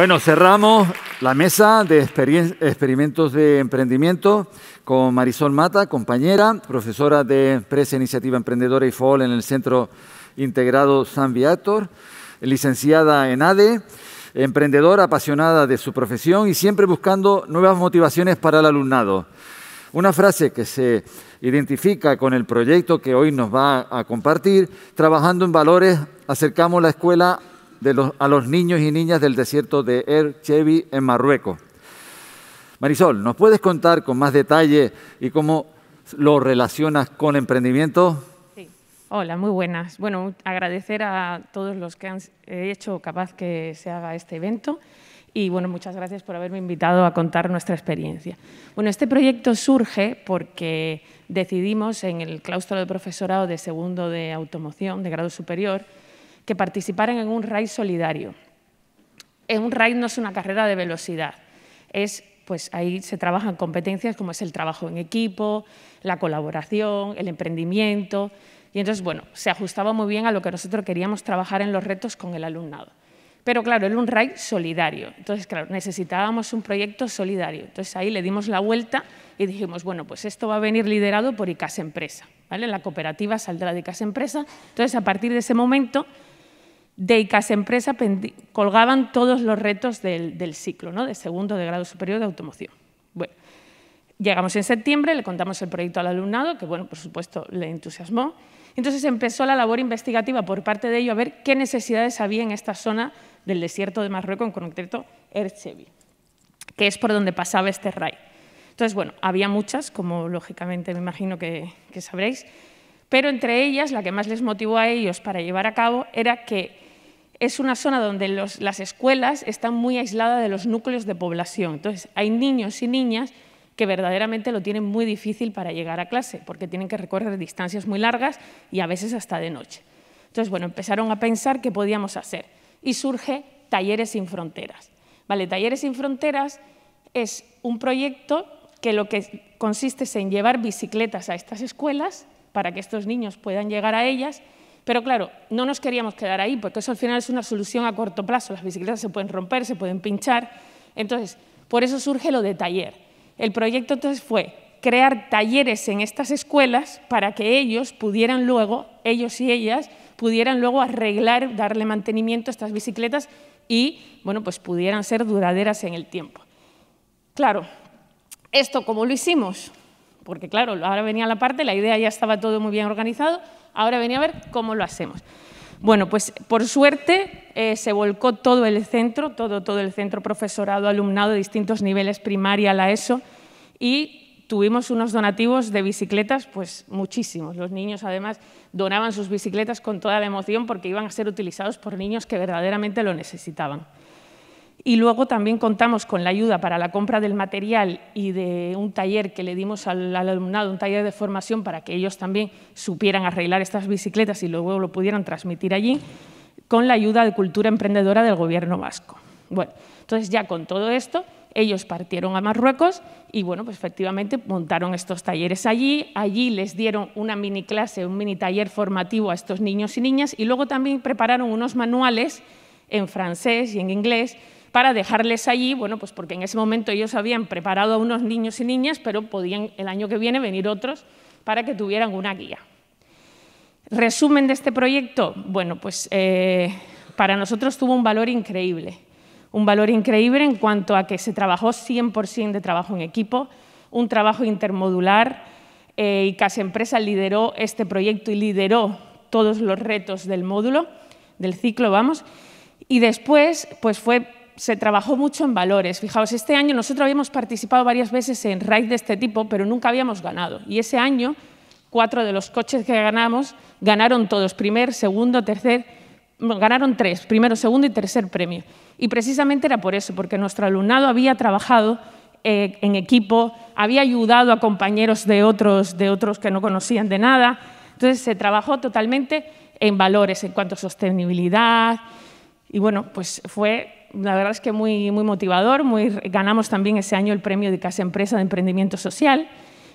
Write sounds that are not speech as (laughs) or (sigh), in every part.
Bueno, cerramos la mesa de experimentos de emprendimiento con Marisol Mata, compañera, profesora de Empresa e Iniciativa Emprendedora y FOL en el Centro Integrado San Viator, licenciada en ADE, emprendedora apasionada de su profesión y siempre buscando nuevas motivaciones para el alumnado. Una frase que se identifica con el proyecto que hoy nos va a compartir, trabajando en valores, acercamos la escuela a los niños y niñas del desierto de Er Chevi en Marruecos. Marisol, ¿nos puedes contar con más detalle y cómo lo relacionas con emprendimiento? Sí. Hola, muy buenas. Bueno, agradecer a todos los que han hecho capaz que se haga este evento y bueno, muchas gracias por haberme invitado a contar nuestra experiencia. Bueno, este proyecto surge porque decidimos en el claustro de profesorado de segundo de automoción de grado superior que participaran en un RAI solidario. En un RAID no es una carrera de velocidad, es pues ahí se trabajan competencias como es el trabajo en equipo, la colaboración, el emprendimiento. Y entonces, bueno, se ajustaba muy bien a lo que nosotros queríamos trabajar en los retos con el alumnado. Pero claro, era un RAI solidario. Entonces, claro, necesitábamos un proyecto solidario. Entonces ahí le dimos la vuelta y dijimos, bueno, pues esto va a venir liderado por ICAS Empresa. ¿vale? La cooperativa saldrá de ICAS Empresa. Entonces, a partir de ese momento, de Empresa colgaban todos los retos del, ciclo, ¿no? de segundo de grado superior de automoción. Bueno, llegamos en septiembre, le contamos el proyecto al alumnado, que bueno, por supuesto le entusiasmó, entonces empezó la labor investigativa por parte de ellos a ver qué necesidades había en esta zona del desierto de Marruecos, en concreto Erchevi, que es por donde pasaba este RAI. Entonces, bueno, había muchas, como lógicamente me imagino que sabréis, pero entre ellas la que más les motivó a ellos para llevar a cabo era que es una zona donde las escuelas están muy aisladas de los núcleos de población. Entonces, hay niños y niñas que verdaderamente lo tienen muy difícil para llegar a clase, porque tienen que recorrer distancias muy largas y a veces hasta de noche. Entonces, bueno, empezaron a pensar qué podíamos hacer y surge Talleres sin Fronteras. Vale, Talleres sin Fronteras es un proyecto que lo que consiste es en llevar bicicletas a estas escuelas para que estos niños puedan llegar a ellas pero claro, no nos queríamos quedar ahí, porque eso al final es una solución a corto plazo. Las bicicletas se pueden romper, se pueden pinchar. Entonces, por eso surge lo de taller. El proyecto entonces fue crear talleres en estas escuelas para que ellos pudieran luego, ellos y ellas, pudieran luego arreglar, darle mantenimiento a estas bicicletas y, bueno, pues pudieran ser duraderas en el tiempo. Claro, esto como lo hicimos, porque claro, ahora venía la parte, la idea ya estaba todo muy bien organizado, ahora venía a ver cómo lo hacemos. Bueno, pues por suerte eh, se volcó todo el centro, todo, todo el centro profesorado, alumnado de distintos niveles, primaria, la ESO, y tuvimos unos donativos de bicicletas, pues muchísimos. Los niños además donaban sus bicicletas con toda la emoción porque iban a ser utilizados por niños que verdaderamente lo necesitaban. Y luego también contamos con la ayuda para la compra del material y de un taller que le dimos al, alumnado, un taller de formación para que ellos también supieran arreglar estas bicicletas y luego lo pudieran transmitir allí, con la ayuda de Cultura Emprendedora del Gobierno Vasco. Bueno, entonces ya con todo esto, ellos partieron a Marruecos y bueno, pues efectivamente montaron estos talleres allí, allí les dieron una mini clase, un mini taller formativo a estos niños y niñas y luego también prepararon unos manuales en francés y en inglés para dejarles allí, bueno, pues porque en ese momento ellos habían preparado a unos niños y niñas, pero podían el año que viene venir otros para que tuvieran una guía. Resumen de este proyecto, bueno, pues eh, para nosotros tuvo un valor increíble, un valor increíble en cuanto a que se trabajó 100% de trabajo en equipo, un trabajo intermodular eh, y Casa Empresa lideró este proyecto y lideró todos los retos del módulo, del ciclo, vamos, y después pues fue se trabajó mucho en valores. Fijaos, este año nosotros habíamos participado varias veces en raids de este tipo, pero nunca habíamos ganado. Y ese año, cuatro de los coches que ganamos, ganaron todos, primer, segundo, tercer, ganaron tres, primero, segundo y tercer premio. Y precisamente era por eso, porque nuestro alumnado había trabajado eh, en equipo, había ayudado a compañeros de otros, de otros que no conocían de nada. Entonces se trabajó totalmente en valores, en cuanto a sostenibilidad. Y bueno, pues fue la verdad es que muy, muy motivador. Muy, ganamos también ese año el premio de Casa Empresa de Emprendimiento Social.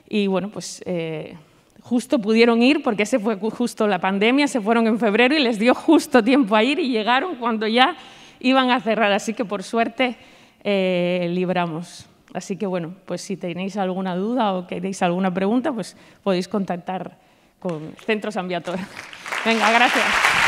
Y bueno, pues eh, justo pudieron ir porque ese fue justo la pandemia, se fueron en febrero y les dio justo tiempo a ir y llegaron cuando ya iban a cerrar. Así que por suerte eh, libramos. Así que bueno, pues si tenéis alguna duda o queréis alguna pregunta, pues podéis contactar con Centro San (laughs) Venga, gracias.